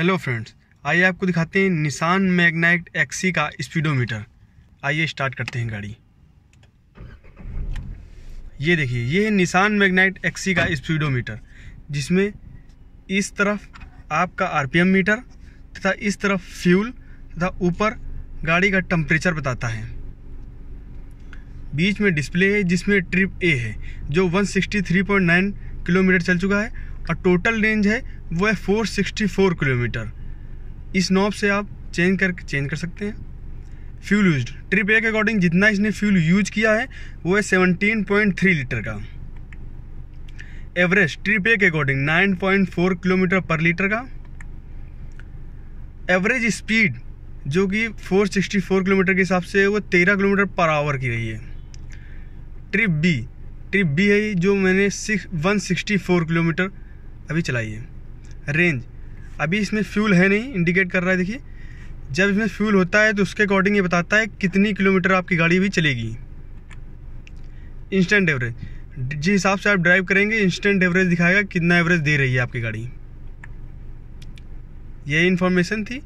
hello friends आइए आपको दिखाते हैं निशान मैग्नाइट एक्सी का स्पीडोमीटर आइए स्टार्ट करते हैं गाड़ी ये देखिए ये है निशान मैग्नाइट एक्सी का स्पीडोमीटर जिसमें इस तरफ आपका आरपीएम मीटर तथा इस तरफ फ्यूल तथा ऊपर गाड़ी का टम्परेचर बताता है बीच में डिस्प्ले है जिसमें ट्रिप ए है जो 163.9 किलोमीटर चल चुका है और टोटल रेंज है वो है 464 किलोमीटर इस नॉब से आप चेंज कर चेंज कर सकते हैं फ्यूल यूज ट्रिप ए के अकॉर्डिंग जितना इसने फ्यूल यूज किया है वो है 17.3 लीटर का एवरेज ट्रिप ए के अकॉर्डिंग 9.4 किलोमीटर पर लीटर का एवरेज स्पीड जो कि 464 किलोमीटर के हिसाब से वो 13 किलोमीटर पर आवर की रही है ट्रिप बी ट्रिप बी है जो मैंने सिक्स वन किलोमीटर अभी चलाइए रेंज अभी इसमें फ्यूल है नहीं इंडिकेट कर रहा है देखिए जब इसमें फ्यूल होता है तो उसके अकॉर्डिंग ये बताता है कितनी किलोमीटर आपकी गाड़ी भी चलेगी इंस्टेंट एवरेज जिस हिसाब से आप ड्राइव करेंगे इंस्टेंट एवरेज दिखाएगा कितना एवरेज दे रही है आपकी गाड़ी यही इन्फॉर्मेशन थी